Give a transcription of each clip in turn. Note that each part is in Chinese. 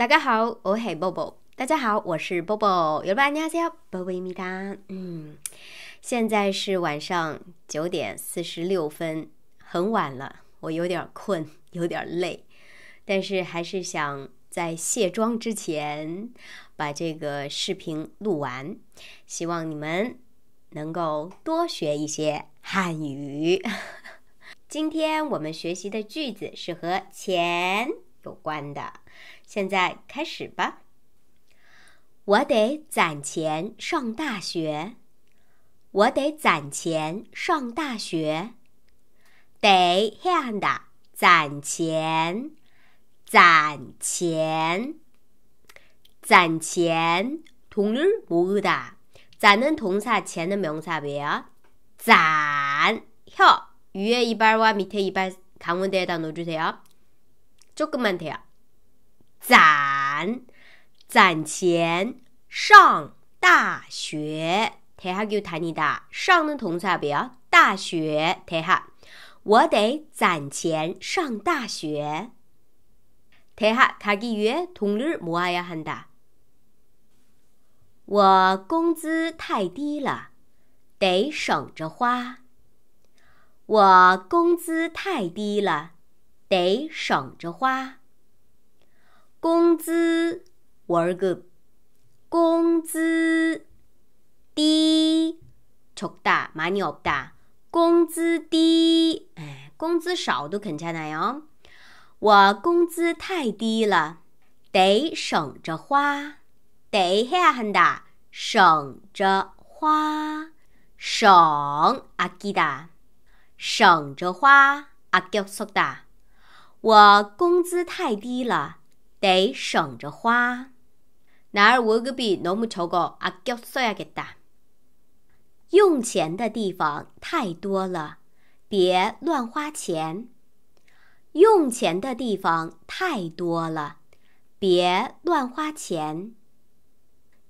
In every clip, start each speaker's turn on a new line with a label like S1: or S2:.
S1: 大家好，我 Bobo。大家好，我是 Bobo。有老板你好，波波咪哒。嗯，现在是晚上九点四十六分，很晚了，我有点困，有点累，但是还是想在卸妆之前把这个视频录完。希望你们能够多学一些汉语。今天我们学习的句子是和钱。有关的，现在开始吧。我得攒钱上大学，我得攒钱上大学，得样的攒钱，攒钱，攒钱。同물不으攒能同啥钱能名啥别啊？攒，혀위에이哇，明天一半，발강원대에다놓으做个门听，攒攒钱上大学。听下句台念哒，上的同差不大学。听下，我得攒钱上大学。听下，卡几月同日无阿呀很哒？我工资太低了，得省着花。我工资太低了。得省着花，工资我个工资低，错哒，money obda，工资低，哎，工资少都肯恰那样。我工资太低了，得省着花，得下很大，省着花，省阿吉哒，省着花阿吉索哒。我工资太低了，得省着花。那五个币，侬不瞧个阿叫用钱的地方太多了，别乱花钱。用钱的地方太多了，别乱花钱。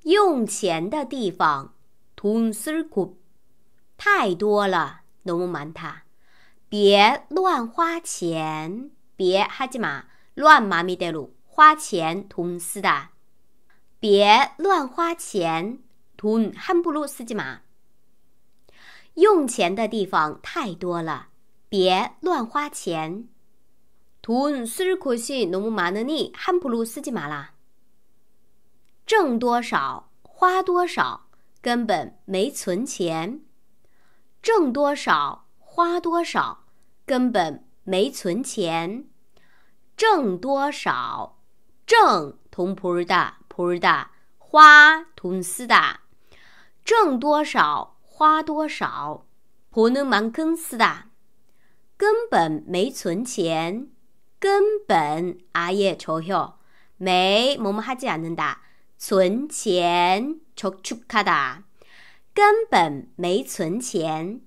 S1: 用钱的地方，通斯古，太多了，侬不瞒他，别乱花钱。别哈吉玛乱麻咪得路花钱同斯达，别乱花钱同汉布鲁斯吉玛。用钱的地方太多了，别乱花钱同斯克逊农木嘛能尼汉普鲁斯吉马拉。挣多少花多少，根本没存钱。挣多少花多少，根本没存钱。挣多少，挣同普日大，普日大花同斯大，挣多少花多少，普能忙根斯大，根本没存钱，根本阿耶丑哟，没么么哈吉阿能达存钱抽出卡哒，根本没存钱，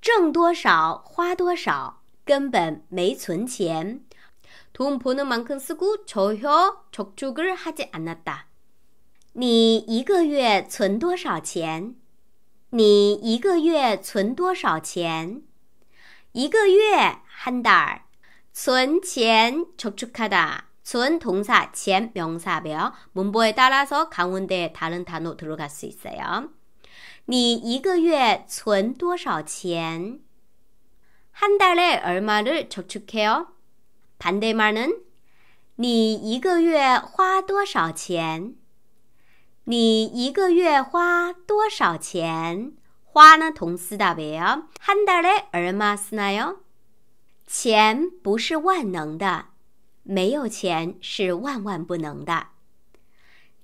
S1: 挣多少花多少，根本没存钱。돈 버는 만큼 쓰고 저혀 저축을 하지 않았다. 你一个月存多少钱?你一个月存多少钱?一个月,한 달. 存钱, 저축하다. 存 동사, 钱 명사며 문법에 따라서 강운대에 다른 단어 들어갈 수 있어요. 你一个月存多少钱?한 달에 얼마를 저축해요? Pandemarne，你一个月花多少钱？你一个月花多少钱？花呢？同斯大别，汉大嘞尔吗斯那哟？钱不是万能的，没有钱是万万不能的。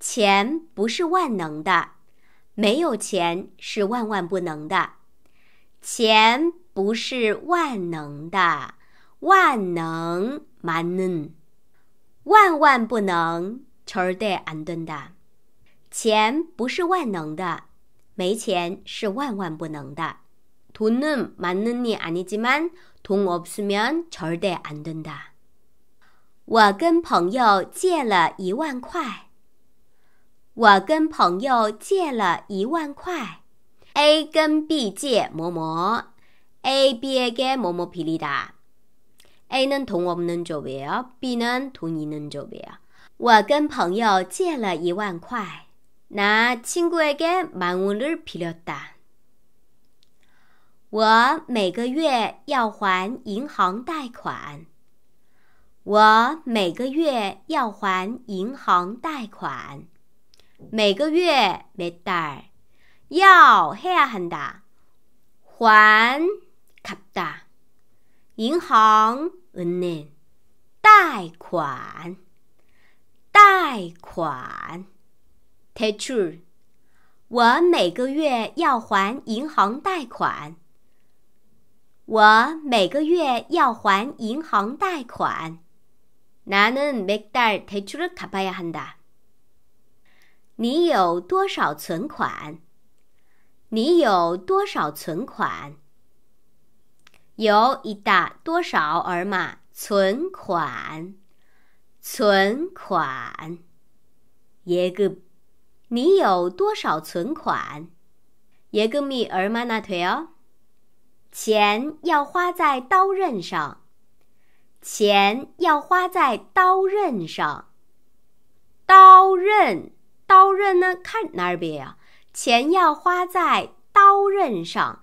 S1: 钱不是万能的，没有钱是万万不能的。钱不是万能的。万能吗？能，万万不能。절대안된 다。 钱不是万能的，没钱是万万不能的。돈은만능이아니지만돈없으면절대안된 다。 我跟朋友借了一万块。我跟朋友借了一万块。A 跟 B 借么么，A、B、A 跟么么皮里的。A 能돈我们能배别 b 能돈你能조배啊。我跟朋友借了一万块，拿亲에게买원을빌렸单。我每个月要还银行贷款。我每个月要还银行贷款。每个月没달要黑呀很大，还卡哒。银行，은款，대출대출테츄我每个月要还银行贷款。我每个月要还银行贷款。나는몇달테츄를까봐야한다你有多少存款？你有多少存款？有一大多少儿马存款？存款耶个，你有多少存款？耶个米儿玛那腿哦。钱要花在刀刃上，钱要花在刀刃上。刀刃，刀刃呢？看哪儿边啊？钱要花在刀刃上。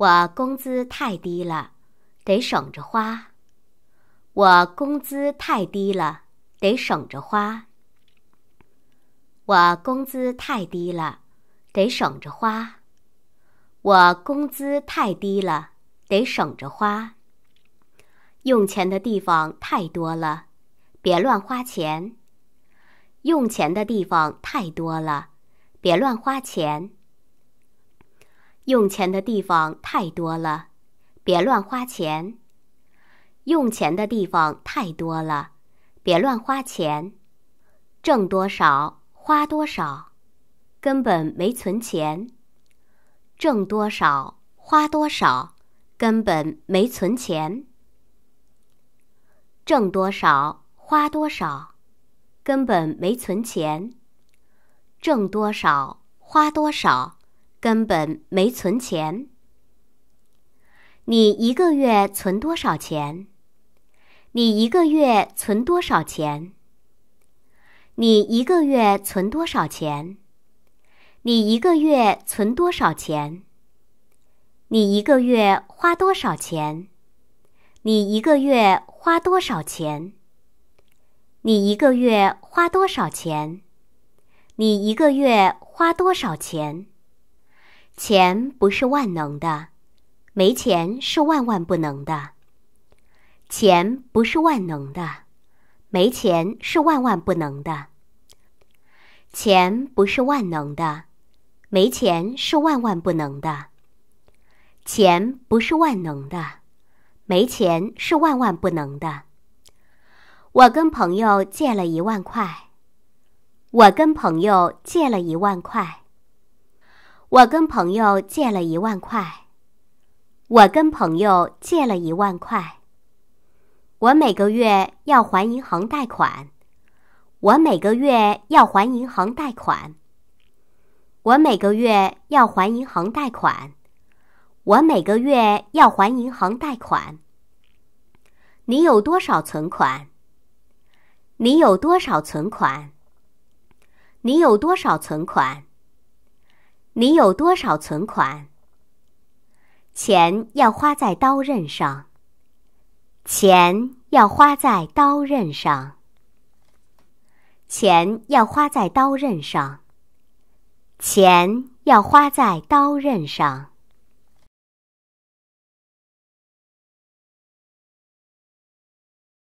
S1: 我工资太低了，得省着花。我工资太低了，得省着花。我工资太低了，得省着花。我工资太低了，得省着花。用钱的地方太多了，别乱花钱。用钱的地方太多了，别乱花钱。用钱的地方太多了，别乱花钱。用钱的地方太多了，别乱花钱。挣多少花多少，根本没存钱。挣多少花多少，根本没存钱。挣多少花多少，根本没存钱。挣多少花多少。根本没存钱。你一个月存多少钱？你一个月存多少钱？你一个月存多少钱？你一个月存多少钱？你一个月花多少钱？你一个月花多少钱？你一个月花多少钱？你一个月花多少钱？钱不是万能的，没钱是万万不能的。钱不是万能的，没钱是万万不能的。钱不是万能的，没钱是万万不能的。钱不是万能的，没钱是万万不能的。我跟朋友借了一万块，我跟朋友借了一万块。我跟朋友借了一万块，我跟朋友借了一万块，我每个月要还银行贷款，我每个月要还银行贷款，我每个月要还银行贷款，我每个月要还银行贷款。你有多少存款？你有多少存款？你有多少存款？你有多少存款？钱要花在刀刃上。钱要花在刀刃上。钱要花在刀刃上。钱要花在刀刃上。